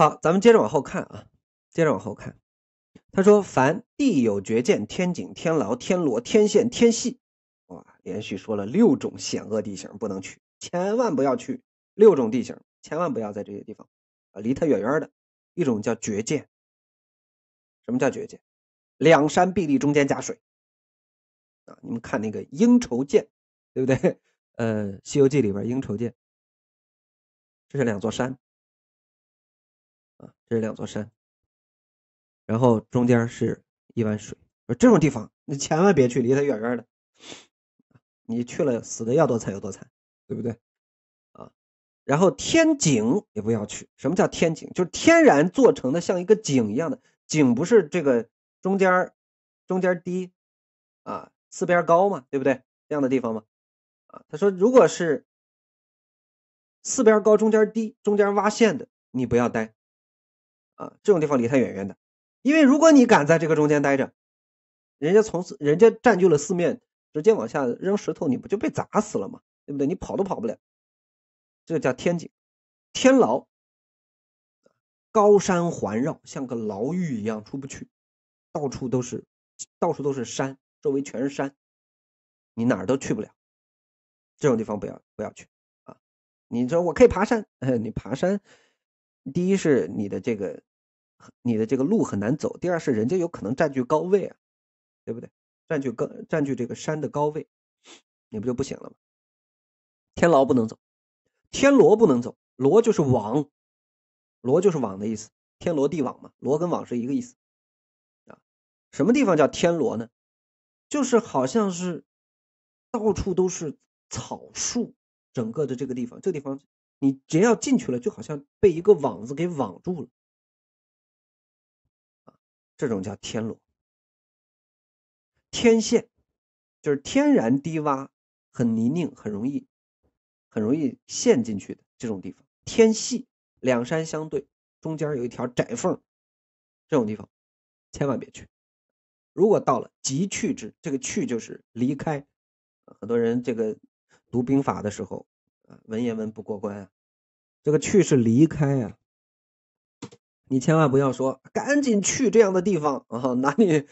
好，咱们接着往后看啊，接着往后看。他说：“凡地有绝涧、天井、天牢、天罗、天线、天隙，哇，连续说了六种险恶地形，不能去，千万不要去。六种地形，千万不要在这些地方啊，离他远远的。一种叫绝涧，什么叫绝涧？两山壁立，中间夹水啊。你们看那个鹰愁涧，对不对？呃，《西游记》里边鹰愁涧，这是两座山。”这是两座山，然后中间是一碗水。说这种地方你千万别去，离它远远的。你去了死的要多惨有多惨，对不对？啊，然后天井也不要去。什么叫天井？就是天然做成的像一个井一样的井，不是这个中间中间低啊，四边高嘛，对不对？这样的地方嘛。啊，他说如果是四边高、中间低、中间挖陷的，你不要待。啊，这种地方离他远远的，因为如果你敢在这个中间待着，人家从人家占据了四面，直接往下扔石头，你不就被砸死了吗？对不对？你跑都跑不了，这个叫天井、天牢，高山环绕，像个牢狱一样，出不去，到处都是，到处都是山，周围全是山，你哪儿都去不了。这种地方不要不要去啊！你说我可以爬山，你爬山，第一是你的这个。你的这个路很难走。第二是人家有可能占据高位啊，对不对？占据高占据这个山的高位，你不就不行了吗？天牢不能走，天罗不能走，罗就是网，罗就是网的意思，天罗地网嘛，罗跟网是一个意思啊。什么地方叫天罗呢？就是好像是到处都是草树，整个的这个地方，这地方你只要进去了，就好像被一个网子给网住了。这种叫天罗天线就是天然低洼、很泥泞、很容易、很容易陷进去的这种地方。天隙，两山相对，中间有一条窄缝，这种地方千万别去。如果到了，急去之。这个去就是离开。很多人这个读兵法的时候，啊，文言文不过关，啊，这个去是离开啊，你千万不要说赶紧去这样的地方啊，哪里，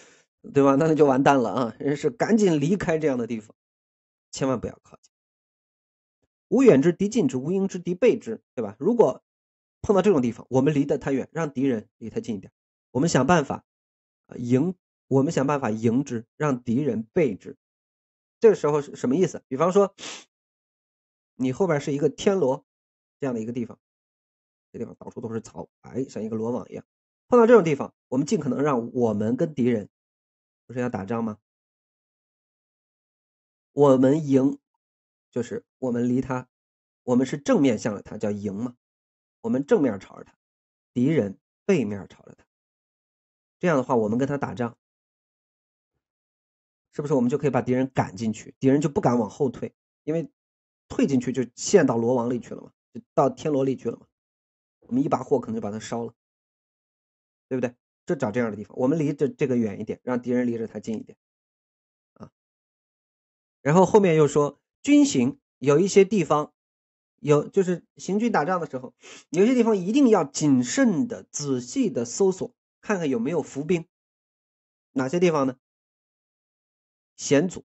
对吧？那你就完蛋了啊！人是赶紧离开这样的地方，千万不要靠近。无远之敌近之，无迎之敌备之，对吧？如果碰到这种地方，我们离得太远，让敌人离他近一点，我们想办法啊迎，我们想办法迎之，让敌人备之。这个时候是什么意思？比方说，你后边是一个天罗这样的一个地方。这地方到处都是草，哎，像一个罗网一样。碰到这种地方，我们尽可能让我们跟敌人，不是要打仗吗？我们赢，就是我们离他，我们是正面向着他，叫赢嘛。我们正面朝着他，敌人背面朝着他。这样的话，我们跟他打仗，是不是我们就可以把敌人赶进去？敌人就不敢往后退，因为退进去就陷到罗网里去了嘛，就到天罗里去了嘛。我们一把火可能就把它烧了，对不对？就找这样的地方。我们离着这个远一点，让敌人离着它近一点，啊。然后后面又说，军行有一些地方，有就是行军打仗的时候，有些地方一定要谨慎的、仔细的搜索，看看有没有伏兵。哪些地方呢？险阻，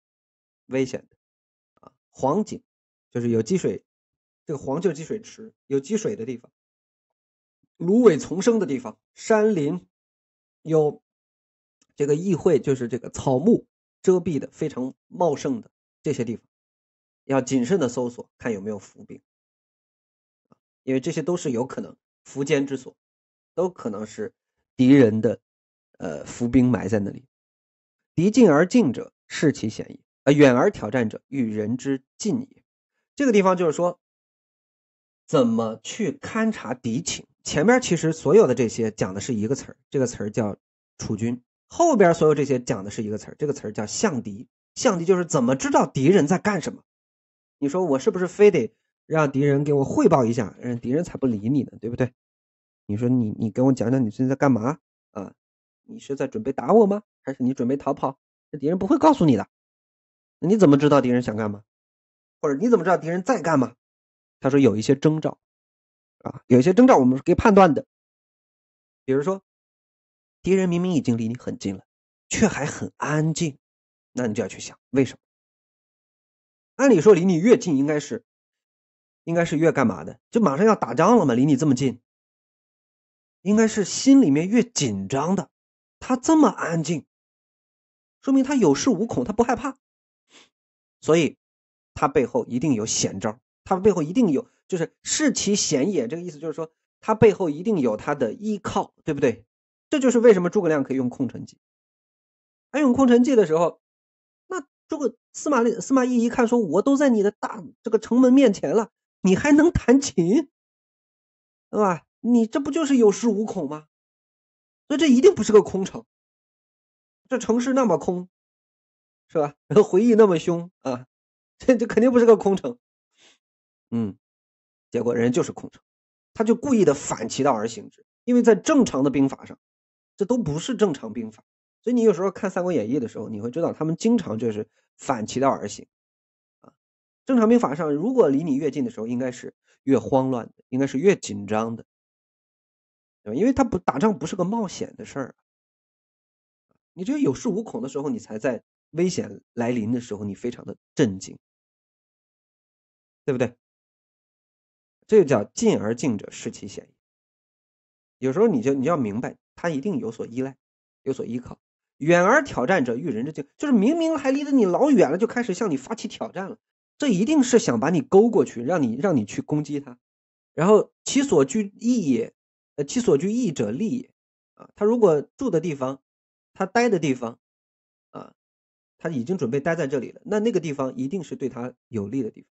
危险的啊。黄井就是有积水，这个黄就是积水池，有积水的地方。芦苇丛生的地方，山林有这个议会，就是这个草木遮蔽的非常茂盛的这些地方，要谨慎的搜索，看有没有伏兵，因为这些都是有可能伏间之所，都可能是敌人的呃伏兵埋在那里。敌近而进者，视其险也；啊，远而挑战者，与人之近也。这个地方就是说，怎么去勘察敌情？前面其实所有的这些讲的是一个词儿，这个词儿叫楚军。后边所有这些讲的是一个词儿，这个词儿叫向敌。向敌就是怎么知道敌人在干什么？你说我是不是非得让敌人给我汇报一下，让敌人才不理你呢？对不对？你说你，你跟我讲讲你最近在干嘛？啊，你是在准备打我吗？还是你准备逃跑？这敌人不会告诉你的。那你怎么知道敌人想干嘛？或者你怎么知道敌人在干嘛？他说有一些征兆。有一些征兆我们是可以判断的，比如说，敌人明明已经离你很近了，却还很安静，那你就要去想为什么？按理说离你越近应该是，应该是越干嘛的？就马上要打仗了嘛，离你这么近，应该是心里面越紧张的。他这么安静，说明他有恃无恐，他不害怕，所以他背后一定有险招。他背后一定有，就是视其险也。这个意思就是说，他背后一定有他的依靠，对不对？这就是为什么诸葛亮可以用空城计。他用空城计的时候，那诸葛司马司马懿一看，说我都在你的大这个城门面前了，你还能弹琴，对吧？你这不就是有恃无恐吗？所以这一定不是个空城。这城市那么空，是吧？回忆那么凶啊，这 这肯定不是个空城。嗯，结果人家就是空城，他就故意的反其道而行之，因为在正常的兵法上，这都不是正常兵法，所以你有时候看《三国演义》的时候，你会知道他们经常就是反其道而行，啊，正常兵法上，如果离你越近的时候，应该是越慌乱的，应该是越紧张的，对吧？因为他不打仗不是个冒险的事儿，你只有有恃无恐的时候，你才在危险来临的时候你非常的震惊，对不对？这就叫近而近者失其险有时候你就你要明白，他一定有所依赖，有所依靠。远而挑战者，遇人之境，就是明明还离得你老远了，就开始向你发起挑战了。这一定是想把你勾过去，让你让你去攻击他。然后其所居易也，呃，其所居易者利也啊。他如果住的地方，他待的地方，啊，他已经准备待在这里了，那那个地方一定是对他有利的地方。